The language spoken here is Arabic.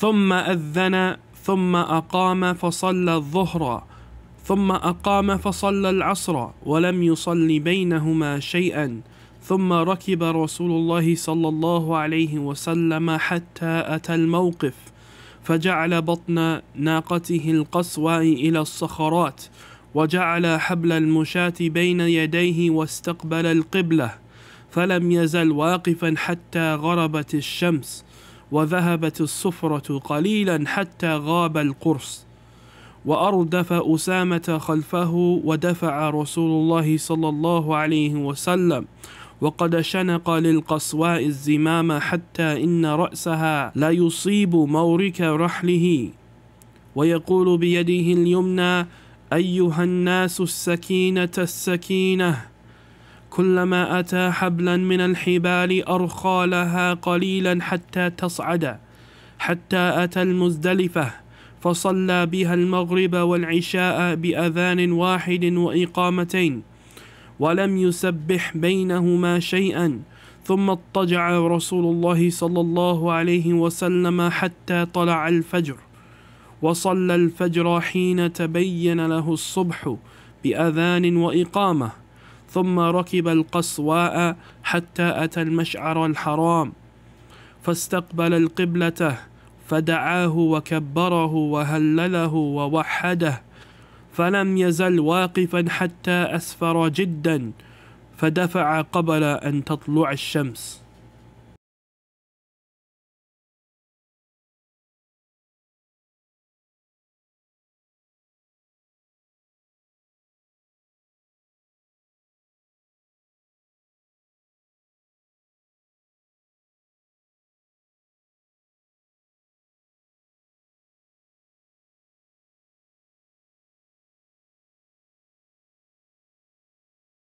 ثم أذن ثم أقام فصلى الظهر ثم أقام فصلى العصر ولم يصل بينهما شيئا ثم ركب رسول الله صلى الله عليه وسلم حتى أتى الموقف فجعل بطن ناقته القصواء إلى الصخرات وجعل حبل المشاة بين يديه واستقبل القبلة فلم يزل واقفا حتى غربت الشمس وذهبت الصفرة قليلا حتى غاب القرص وأردف أسامة خلفه ودفع رسول الله صلى الله عليه وسلم وقد شنق للقصواء الزمام حتى إن رأسها لا يصيب مورك رحله ويقول بيده اليمنى أيها الناس السكينة السكينة كلما أتى حبلا من الحبال أرخى لها قليلا حتى تصعد حتى أتى المزدلفة فصلى بها المغرب والعشاء بأذان واحد وإقامتين ولم يسبح بينهما شيئا ثم اضطجع رسول الله صلى الله عليه وسلم حتى طلع الفجر وصلى الفجر حين تبين له الصبح بأذان وإقامة ثم ركب القصواء حتى أتى المشعر الحرام فاستقبل القبلة فدعاه وكبره وهلله ووحده فلم يزل واقفا حتى أسفر جدا فدفع قبل أن تطلع الشمس